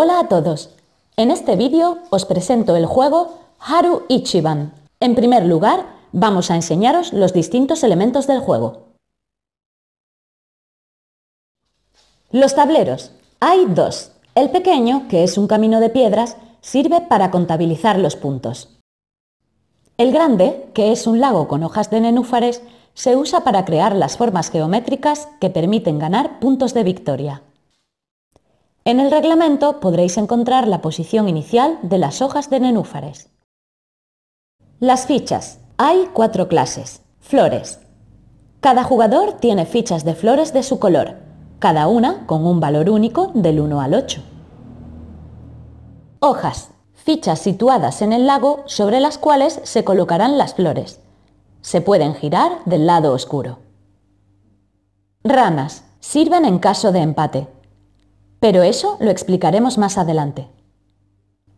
Hola a todos. En este vídeo os presento el juego Haru Ichiban. En primer lugar, vamos a enseñaros los distintos elementos del juego. Los tableros. Hay dos. El pequeño, que es un camino de piedras, sirve para contabilizar los puntos. El grande, que es un lago con hojas de nenúfares, se usa para crear las formas geométricas que permiten ganar puntos de victoria. En el reglamento podréis encontrar la posición inicial de las hojas de nenúfares. Las fichas. Hay cuatro clases. Flores. Cada jugador tiene fichas de flores de su color, cada una con un valor único del 1 al 8. Hojas. Fichas situadas en el lago sobre las cuales se colocarán las flores. Se pueden girar del lado oscuro. Ranas. Sirven en caso de empate pero eso lo explicaremos más adelante.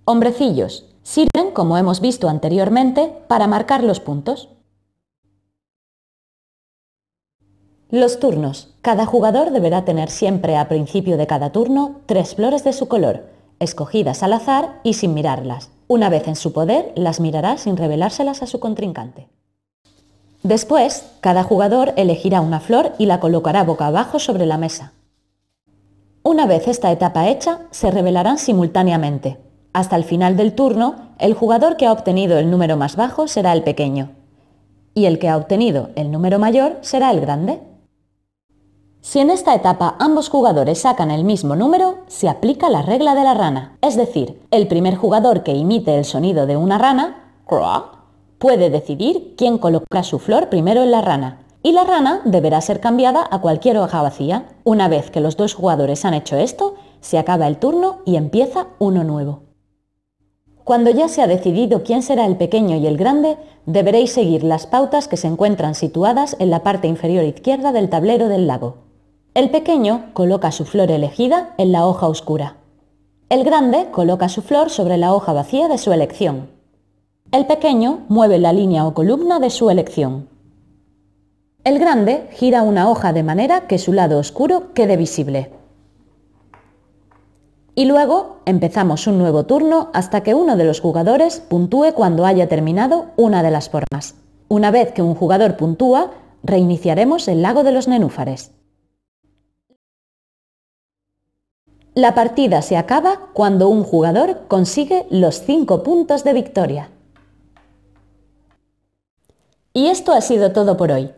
Hombrecillos sirven, como hemos visto anteriormente, para marcar los puntos. Los turnos. Cada jugador deberá tener siempre a principio de cada turno tres flores de su color, escogidas al azar y sin mirarlas. Una vez en su poder, las mirará sin revelárselas a su contrincante. Después, cada jugador elegirá una flor y la colocará boca abajo sobre la mesa. Una vez esta etapa hecha, se revelarán simultáneamente. Hasta el final del turno, el jugador que ha obtenido el número más bajo será el pequeño y el que ha obtenido el número mayor será el grande. Si en esta etapa ambos jugadores sacan el mismo número, se aplica la regla de la rana, es decir, el primer jugador que imite el sonido de una rana, puede decidir quién colocará su flor primero en la rana, y la rana deberá ser cambiada a cualquier hoja vacía. Una vez que los dos jugadores han hecho esto, se acaba el turno y empieza uno nuevo. Cuando ya se ha decidido quién será el pequeño y el grande, deberéis seguir las pautas que se encuentran situadas en la parte inferior izquierda del tablero del lago. El pequeño coloca su flor elegida en la hoja oscura. El grande coloca su flor sobre la hoja vacía de su elección. El pequeño mueve la línea o columna de su elección. El grande gira una hoja de manera que su lado oscuro quede visible. Y luego empezamos un nuevo turno hasta que uno de los jugadores puntúe cuando haya terminado una de las formas. Una vez que un jugador puntúa, reiniciaremos el lago de los nenúfares. La partida se acaba cuando un jugador consigue los cinco puntos de victoria. Y esto ha sido todo por hoy.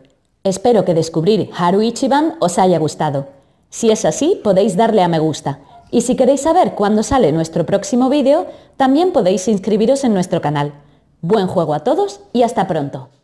Espero que descubrir Haru Ichiban os haya gustado. Si es así, podéis darle a me gusta. Y si queréis saber cuándo sale nuestro próximo vídeo, también podéis inscribiros en nuestro canal. Buen juego a todos y hasta pronto.